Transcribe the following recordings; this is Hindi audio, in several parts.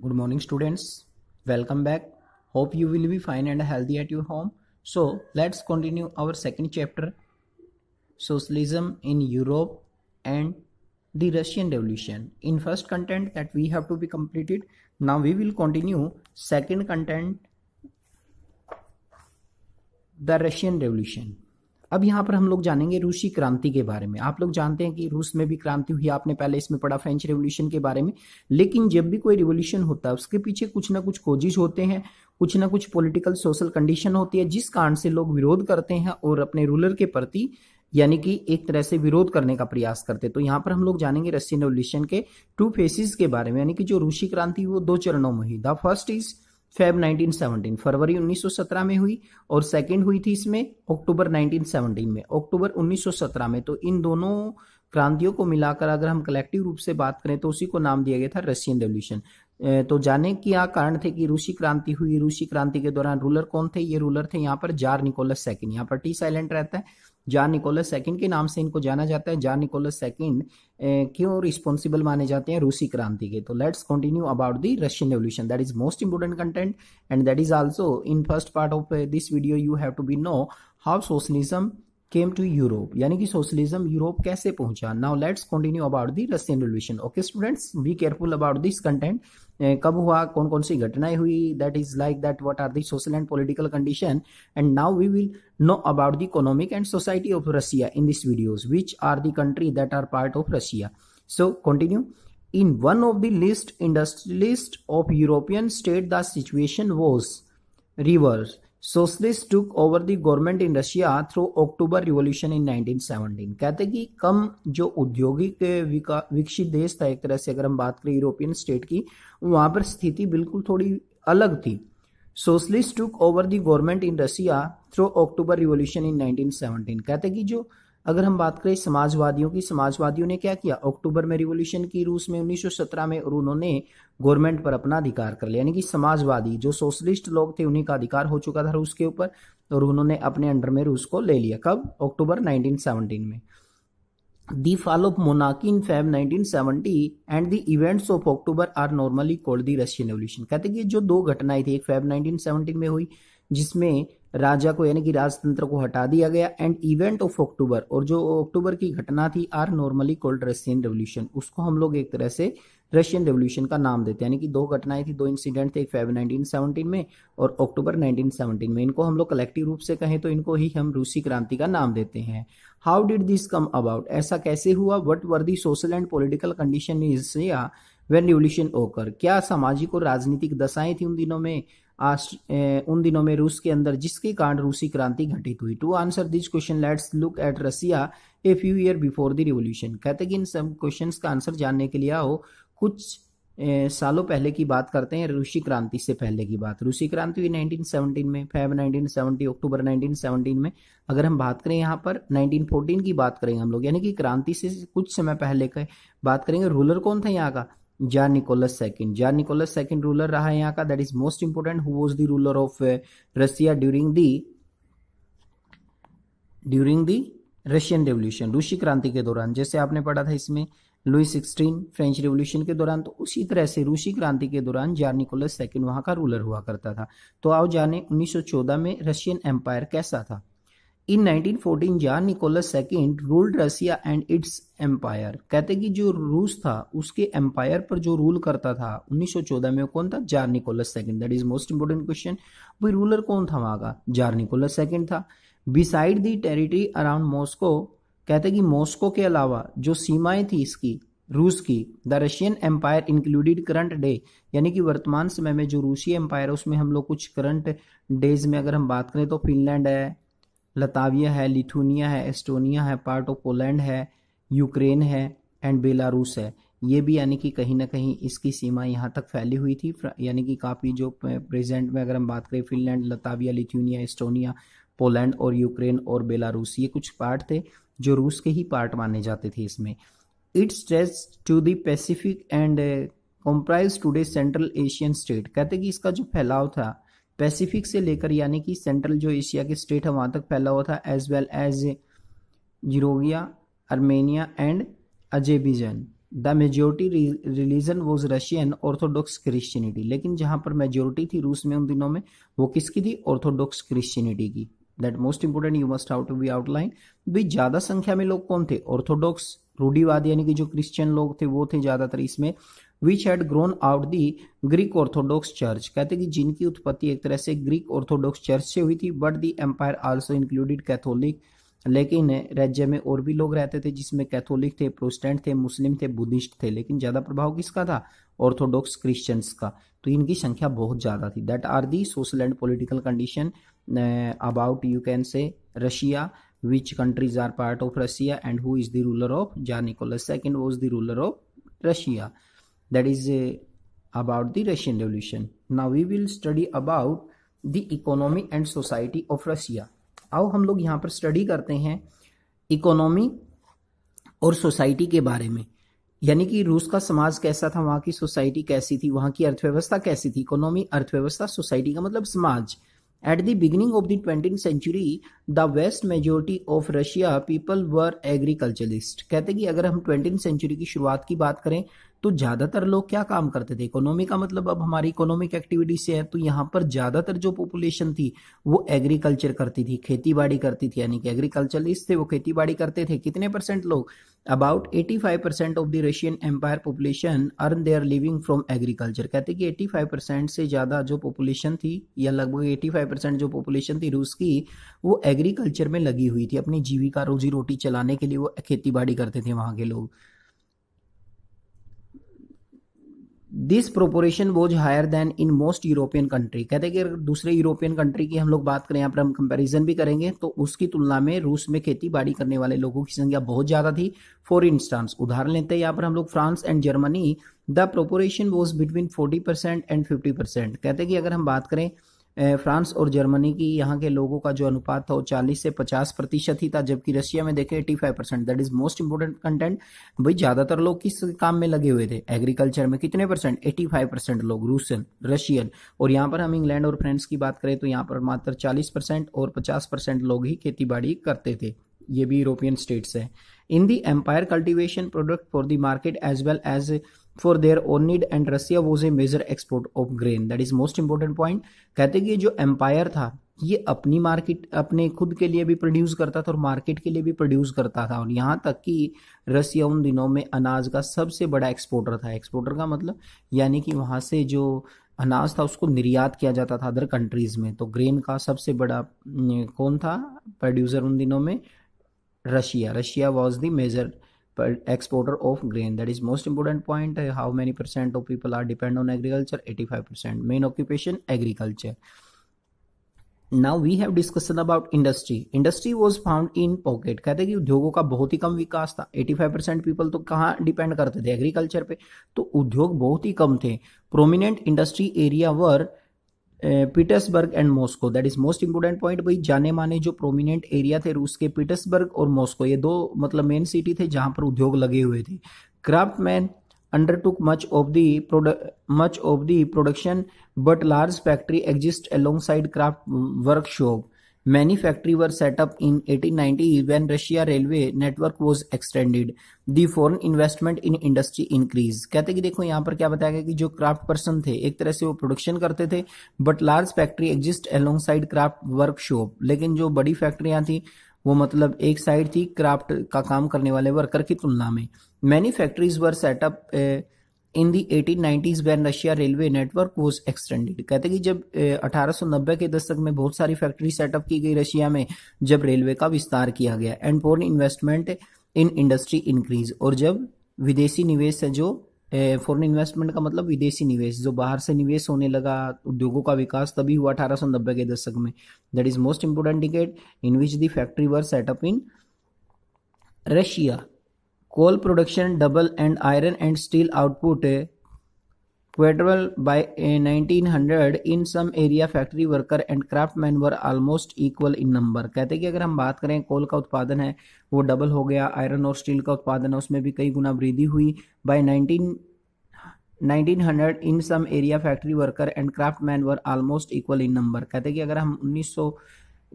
good morning students welcome back hope you will be fine and healthy at your home so let's continue our second chapter socialism in europe and the russian revolution in first content that we have to be completed now we will continue second content the russian revolution अब यहाँ पर हम लोग जानेंगे रूसी क्रांति के बारे में आप लोग जानते हैं कि रूस में भी क्रांति हुई आपने पहले इसमें पढ़ा फ्रेंच रेवोल्यूशन के बारे में लेकिन जब भी कोई रिवोल्यूशन होता है उसके पीछे कुछ ना कुछ कोजिज होते हैं कुछ ना कुछ पॉलिटिकल सोशल कंडीशन होती है जिस कारण से लोग विरोध करते हैं और अपने रूलर के प्रति यानी कि एक तरह से विरोध करने का प्रयास करते तो यहाँ पर हम लोग जानेंगे रशियन रेवोल्यूशन के टू फेसिस के बारे में यानी कि जो रूसी क्रांति वो दो चरणों में हुई द फर्स्ट इज फेब 1917 फरवरी 1917 में हुई और सेकेंड हुई थी इसमें अक्टूबर 1917 में अक्टूबर 1917 में तो इन दोनों क्रांतियों को मिलाकर अगर हम कलेक्टिव रूप से बात करें तो उसी को नाम दिया गया था रशियन रेवल्यूशन तो जाने क्या यहाँ कारण थे कि रूसी क्रांति हुई रूसी क्रांति के दौरान रूलर कौन थे ये रूलर थे यहाँ पर जार निकोलस सेकेंड यहाँ पर टी साइलेंट रहता है जान निकोलस सेकंड के नाम से इनको जाना जाता है जान निकोलस सेकंड क्यों रिस्पॉन्सिबल माने जाते हैं रूसी क्रांति के तो let's continue about the Russian revolution that is most important content and that is also in first part of this video you have to be know how socialism came to Europe यानी कि सोशलिज्म यूरोप कैसे पहुंचा now let's continue about the Russian revolution okay students be careful about this content कब हुआ कौन कौन सी घटनाएं हुई that is like that what are the social and political condition and now we will know about the economic and society of Russia in this videos which are the country that are part of Russia so continue in one of the list industrialist of European state the situation was reverse socialist took over the government in Russia through October revolution in 1917 कहते कि कम जो औद्योगिक विकसित देश था एक तरह से अगर हम बात करें यूरोपियन स्टेट की वहां पर स्थिति बिल्कुल थोड़ी अलग थी socialist took over the government in Russia through October revolution in 1917 कहते कि जो अगर हम बात करें समाजवादियों की समाजवादियों ने क्या किया अक्टूबर में रिवोल्यूशन की रूस में 1917 में और उन्होंने गवर्नमेंट पर अपना अधिकार कर लिया यानी कि समाजवादी जो सोशलिस्ट लोग थे उन्हीं का अधिकार हो चुका था रूस के ऊपर और उन्होंने अपने अंडर में रूस को ले लिया कब अक्टूबर नाइनटीन में फॉल ऑफ मोनाकी in in nineteen seventy and the events of October are normally called the Russian revolution कहते कि जो दो घटनाएं थी एक फेब सेवनटीन में हुई जिसमें राजा को यानी कि राजतंत्र को हटा दिया गया एंड इवेंट ऑफ अक्टूबर और जो अक्टूबर की घटना थी are normally called Russian revolution उसको हम लोग एक तरह से रशियन रेवोल्यूशन का नाम देते हैं यानी कि दो घटनाएं थी दो इंसिडेंट थे एक फेब 1917 में और अक्टूबर 1917 में इनको हम लोग कलेक्टिव रूप से कहें तो इनको ही हम रूसी क्रांति का नाम देते हैं how did this come about ऐसा कैसे हुआ what were the social and political condition is या वेन रिवोल्यूशन ओकर क्या सामाजिक और राजनीतिक दशाएं थी उन दिनों में उन दिनों में रूस के अंदर जिसके कारण रूसी क्रांति घटित हुई to answer this question let's look at Russia a few year before the revolution कहते कि इन सब क्वेश्चन का आंसर जानने के लिए आओ कुछ सालों पहले की बात करते हैं रूसी क्रांति से पहले की बात रूसी क्रांति हुई 1917 में फेब 1970 अक्टूबर 1917 में अगर हम बात करें यहाँ पर 1914 की बात करेंगे हम लोग यानी कि क्रांति से कुछ समय पहले का बात करेंगे रूलर कौन था यहाँ का John Nicholas second John Nicholas second ruler रहा है यहाँ का that is most important who was the ruler of Russia during the during the Russian revolution रूसी क्रांति के दौरान जैसे आपने पढ़ा था इसमें लुई सिक्सटीन फ्रेंच रेवोल्यूशन के दौरान तो उसी तरह से रूसी क्रांति के दौरान जार निकोलस सेकेंड वहां का रूलर हुआ करता था तो आओ जाने 1914 में रशियन एम्पायर कैसा था in 1914 John Nicholas second ruled Russia and its empire कहते कि जो रूस था उसके एम्पायर पर जो रूल करता था 1914 में कौन था Tsar Nicholas second that is most important question भाई रूलर कौन था वहाँ का जार निकोलस सेकेंड था beside the territory around Moscow कहते कि मॉस्को के अलावा जो सीमाएं थी इसकी रूस की the Russian empire included current day यानी कि वर्तमान समय में जो रूसी एम्पायर है उसमें हम लोग कुछ करंट डेज में अगर हम बात करें तो फिनलैंड है लताविया है लिथुनिया है एस्टोनिया है पार्ट ऑफ पोलैंड है यूक्रेन है एंड बेलारूस है ये भी यानी कि कहीं ना कहीं इसकी सीमा यहाँ तक फैली हुई थी यानी कि काफ़ी जो प्रेजेंट में अगर हम बात करें Finland Latvia Lithuania Estonia Poland और यूक्रेन और बेलारूस ये कुछ पार्ट थे जो रूस के ही पार्ट माने जाते थे इसमें it stretch to the Pacific Pacific and comprise today Central Asian state कहते कि इसका जो फैलाव था पैसिफिक से लेकर यानी कि सेंट्रल जो एशिया के स्टेट है वहाँ तक फैला हुआ था एज वेल एज यूरोगिया Armenia and Azerbaijan the majority religion was Russian Orthodox Christianity लेकिन जहाँ पर मेजोरिटी थी रूस में उन दिनों में वो किसकी थी ऑर्थोडॉक्स क्रिश्चियनिटी की that most important you must how to be outline भी ज़्यादा संख्या में लोग कौन थे ऑर्थोडॉक्स रूढ़ीवाद यानी कि जो क्रिश्चियन लोग थे वो थे ज़्यादातर इसमें which had grown out the Greek Orthodox Church कहते हैं कि जिनकी उत्पत्ति एक तरह से ग्रीक ऑर्थोडॉक्स चर्च से हुई थी but the empire also included Catholic लेकिन राज्य में और भी लोग रहते थे जिसमें कैथोलिक थे प्रोस्टेंट थे मुस्लिम थे बुद्धिस्ट थे लेकिन ज़्यादा प्रभाव किसका था ऑर्थोडॉक्स क्रिश्चियंस का तो इनकी संख्या बहुत ज़्यादा थी that are the social and political condition about you can say Russia which countries are part of Russia and who is the ruler of Tsar Nicholas II was the ruler of Russia that is uh, about the russian revolution now we will study about the economy and society of russia आओ हम लोग यहाँ पर स्टडी करते हैं इकोनॉमी और सोसाइटी के बारे में यानी कि रूस का समाज कैसा था वहां की सोसाइटी कैसी थी वहां की अर्थव्यवस्था कैसी थी इकोनॉमी अर्थव्यवस्था सोसाइटी का मतलब समाज at the beginning of the twenty century the vast majority of Russia people were agriculturist कहते कि अगर हम ट्वेंटी सेंचुरी की शुरुआत की बात करें तो ज़्यादातर लोग क्या काम करते थे इकोनॉमी का मतलब अब हमारी इकोनॉमिक एक्टिविटी से है तो यहाँ पर ज़्यादातर जो पॉपुलेशन थी वो एग्रीकल्चर करती थी खेती बाड़ी करती थी यानी कि एग्रीकल्चरिस्ट थे वो खेती बाड़ी करते थे कितने परसेंट लोग about 85 percent of the Russian empire population earn their living from agriculture कहते कि 85 परसेंट से ज़्यादा जो पॉपुलेशन थी या लगभग 85 परसेंट जो पॉपुलेशन थी रूस की वो एग्रीकल्चर में लगी हुई थी अपनी जीविका रोजी रोटी चलाने के लिए वो खेती बाड़ी करते थे वहाँ के लोग this proportion was higher than in most European country कहते हैं कि अगर दूसरे यूरोपियन कंट्री की हम लोग बात करें यहाँ पर हम कंपेरिजन भी करेंगे तो उसकी तुलना में रूस में खेती बाड़ी करने वाले लोगों की संख्या बहुत ज़्यादा थी फॉर इंस्टांस उदाहरण लेते हैं यहाँ पर हम लोग France and Germany the proportion was between forty percent and fifty percent कहते हैं कि अगर हम बात करें फ्रांस और जर्मनी की यहाँ के लोगों का जो अनुपात था वो चालीस से पचास प्रतिशत ही था जबकि रशिया में देखें eighty five percent that is most important content भाई ज़्यादातर लोग किस काम में लगे हुए थे एग्रीकल्चर में कितने परसेंट एटी फाइव परसेंट लोग रूसन रशियन और यहाँ पर हम इंग्लैंड और फ्रांस की बात करें तो यहाँ पर मात्र चालीस परसेंट और पचास परसेंट लोग ही खेती बाड़ी करते थे ये भी यूरोपियन स्टेट्स हैं in the empire cultivation product for the market as well as for their own need and Russia was a major export of grain that is most important point कहते कि जो एम्पायर था ये अपनी मार्केट अपने खुद के लिए भी प्रोड्यूस करता था और मार्केट के लिए भी प्रोड्यूस करता था और यहाँ तक कि रसिया उन दिनों में अनाज का सबसे बड़ा एक्सपोर्टर था एक्सपोर्टर का मतलब यानी कि वहाँ से जो अनाज था उसको निर्यात किया जाता था अदर कंट्रीज में तो ग्रेन का सबसे बड़ा कौन था प्रोड्यूसर उन दिनों में Russia Russia was the major per exporter of grain that is most important point how many percent of people are depend on agriculture 85 percent main occupation agriculture now we have discussion about industry industry was found in pocket कहते कि उद्योगों का बहुत ही कम विकास था 85 परसेंट पीपल तो कहाँ डिपेंड करते थे एग्रीकल्चर पे तो उद्योग बहुत ही कम थे prominent industry area were Petersburg and Moscow that is most important point भाई जाने माने जो प्रोमिनेंट एरिया थे रूस के पीटर्सबर्ग और मॉस्को ये दो मतलब मेन सिटी थे जहां पर उद्योग लगे हुए थे craftsman undertook much of the much of the production but large factory exist alongside craft workshop Many factories were set up in 1890 when Russia railway network was extended. The foreign investment in industry increase. कहते कि देखो यहाँ पर क्या बताया गया कि जो क्राफ्ट पर्सन थे एक तरह से वो प्रोडक्शन करते थे but large factory exist alongside craft workshop लेकिन जो बड़ी फैक्ट्रियां थी वो मतलब एक साइड थी क्राफ्ट का काम करने वाले वर्कर की तुलना में many factories were set up in the nineties when Russia railway network was extended कहते कि जब 1890 के दशक में बहुत सारी फैक्ट्री सेटअप की गई रशिया में जब रेलवे का विस्तार किया गया एंड फोरन इन्वेस्टमेंट इन इंडस्ट्री इंक्रीज और जब विदेशी निवेश है जो फॉरन इन्वेस्टमेंट का मतलब विदेशी निवेश जो बाहर से निवेश होने लगा उद्योगों का विकास तभी हुआ अठारह सौ नब्बे के दशक में that is most important decade in which the factory were set up in Russia coal production double and iron and steel output क्वेटल by 1900 in some area factory worker and craftsman were almost equal in number कहते हैं कि अगर हम बात करें कोल का उत्पादन है वो डबल हो गया आयरन और स्टील का उत्पादन है उसमें भी कई गुना वृद्धि हुई by 19 hundred in some area factory worker and craftsman were almost equal in number कहते हैं कि अगर हम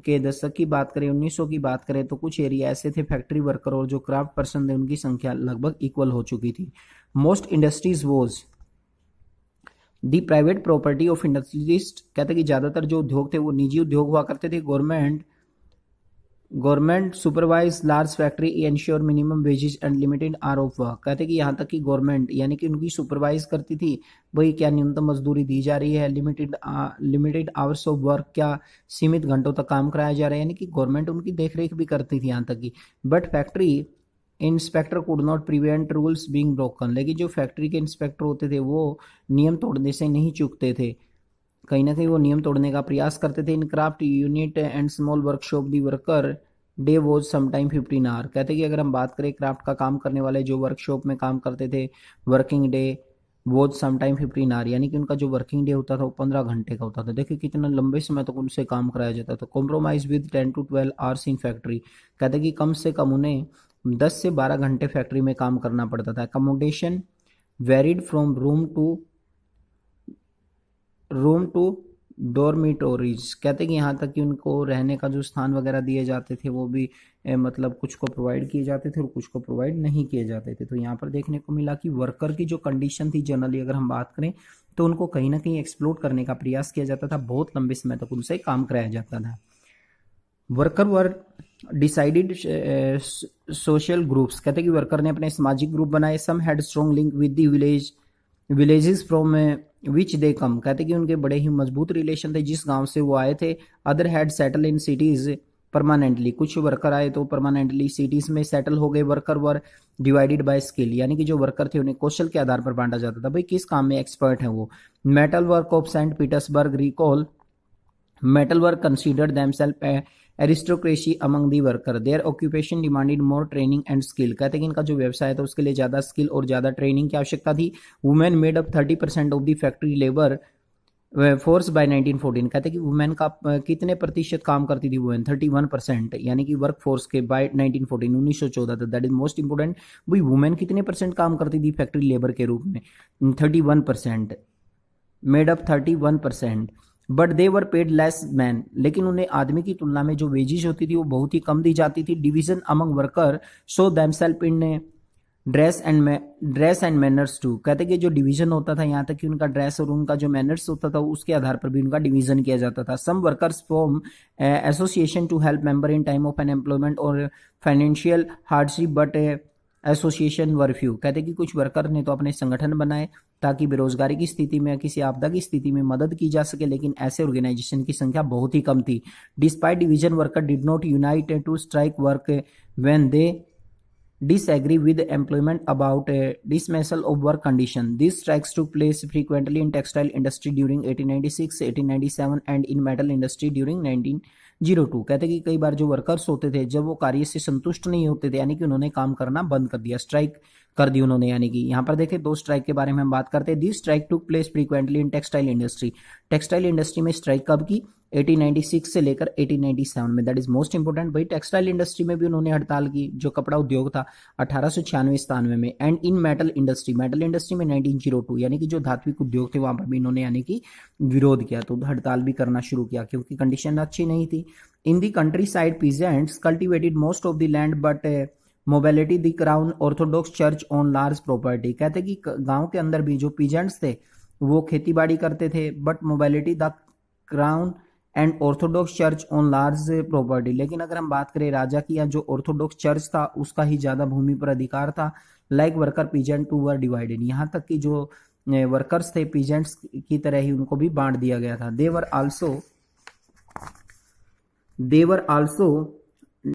के दशक की बात करें 1900 की बात करें तो कुछ एरिया ऐसे थे फैक्ट्री वर्कर और जो क्राफ्ट पर्सन थे उनकी संख्या लगभग इक्वल हो चुकी थी most industries was the private property of industries कहते कि ज़्यादातर जो उद्योग थे वो निजी उद्योग हुआ करते थे government government supervise large factory ensure minimum wages and limited hours of work कहते कि यहाँ तक कि गवर्नमेंट यानी कि उनकी सुपरवाइज करती थी भाई क्या न्यूनतम मजदूरी दी जा रही है limited limited hours of work क्या सीमित घंटों तक काम कराया जा रहा है यानी कि गवर्नमेंट उनकी देख रेख भी करती थी यहाँ तक की but factory inspector could not prevent rules being broken लेकिन जो फैक्ट्री के इंस्पेक्टर होते थे वो नियम तोड़ने से नहीं चुकते थे कहीं ना कहीं वो नियम तोड़ने का प्रयास करते थे in craft unit and small workshop the worker day was sometime fifteen hour कहते कि अगर हम बात करें क्राफ्ट का काम करने वाले जो वर्कशॉप में काम करते थे working day was sometime fifteen hour यानी कि उनका जो वर्किंग डे होता था वो पंद्रह घंटे का होता था देखिए कितना लंबे समय तक तो उनसे काम कराया जाता था compromise with ten to twelve hours in factory कहते कि कम से कम उन्हें दस से बारह घंटे फैक्ट्री में काम करना पड़ता था accommodation varied from room to room to dormitories कहते हैं कि यहाँ तक कि उनको रहने का जो स्थान वगैरह दिए जाते थे वो भी ए, मतलब कुछ को प्रोवाइड किए जाते थे और कुछ को प्रोवाइड नहीं किए जाते थे तो यहाँ पर देखने को मिला कि वर्कर की जो कंडीशन थी जनरली अगर हम बात करें तो उनको कहीं ना कहीं एक्सप्लोर करने का प्रयास किया जाता था बहुत लंबे समय तक उनसे काम कराया जाता था worker were decided social groups कहते कि वर्कर ने अपने सामाजिक ग्रुप बनाए some had strong link with village village villages from which they come कहते कि उनके बड़े ही मजबूत रिलेशन थे जिस गांव से वो आए थे other had settle in cities permanently कुछ वर्कर आए तो परमानेंटली सिटीज में सेटल हो गए worker were divided by skill यानी कि जो वर्कर थे उन्हें कौशल के आधार पर बांटा जाता था भाई किस काम में एक्सपर्ट है वो metal work of Saint Petersburg recall metal work consider themselves aristocracy among the worker their occupation demanded more training and skill कहते हैं इनका जो व्यवसाय था उसके लिए ज़्यादा स्किल और ज़्यादा ट्रेनिंग की आवश्यकता थी women made up thirty percent of the factory labour force by 1914 कहते हैं कि वुमेन का uh, कितने प्रतिशत काम करती थी वुमेन 31 परसेंट यानी कि वर्क फोर्स के बाय 1914 1914 था दैट इज मोस्ट इंपोर्टेंट वही वुमेन कितने परसेंट काम करती थी फैक्ट्री लेबर के रूप में 31 percent made up 31 percent but they were paid less man लेकिन उन्हें आदमी की तुलना में जो वेजिज होती थी वो बहुत ही कम दी जाती थी division among worker show themselves in dress and dress and manners to कहते कि जो डिवीजन होता था यहाँ तक कि उनका ड्रेस और उनका जो मैनर्स होता था उसके आधार पर भी उनका डिवीजन किया जाता था some workers form association to help member in time of unemployment और financial hardship but association were few कहते कि कुछ वर्कर ने तो अपने संगठन बनाए ताकि बेरोजगारी की स्थिति में किसी आपदा की स्थिति में मदद की जा सके लेकिन ऐसे ऑर्गेनाइजेशन की संख्या बहुत ही कम थी despite division worker did not unite to strike work when they disagree with employment about dismissal of work condition this strikes took place frequently in textile industry during eighteen ninety six eighteen ninety seven and in metal industry during nineteen zero two कहते कि कई बार जो वर्कर्स होते थे जब वो कार्य से संतुष्ट नहीं होते थे यानी कि उन्होंने काम करना बंद कर दिया स्ट्राइक कर दी उन्होंने यानी कि यहाँ पर देखें दो स्ट्राइक के बारे में हम बात करते हैं this strike took place frequently in textile industry textile industry में स्ट्राइक कब की 1896 से लेकर 1897 में दैट इज मोस्ट इंपोर्टेंट भाई टेक्सटाइल इंडस्ट्री में भी उन्होंने हड़ताल की जो कपड़ा उद्योग था अठारह सौ छियानवे में and in metal industry metal industry में 1902 यानी कि जो धात्विक उद्योग थे वहां पर भी इन्होंने यानी कि विरोध किया तो हड़ताल भी करना शुरू किया क्योंकि कंडीशन अच्छी नहीं थी in the countryside peasants cultivated most of the land but nobility the crown orthodox church own large property कहते कि गांव के अंदर भी जो पीजेंट्स थे वो खेती बाड़ी करते थे but nobility the crown and orthodox church own large property लेकिन अगर हम बात करें राजा की या जो ऑर्थोडॉक्स चर्च था उसका ही ज़्यादा भूमि पर अधिकार था like worker peasant too were divided यहाँ तक कि जो वर्कर्स थे पीजेंट्स की तरह ही उनको भी बांट दिया गया था देवर आल्सो देवर आल्सो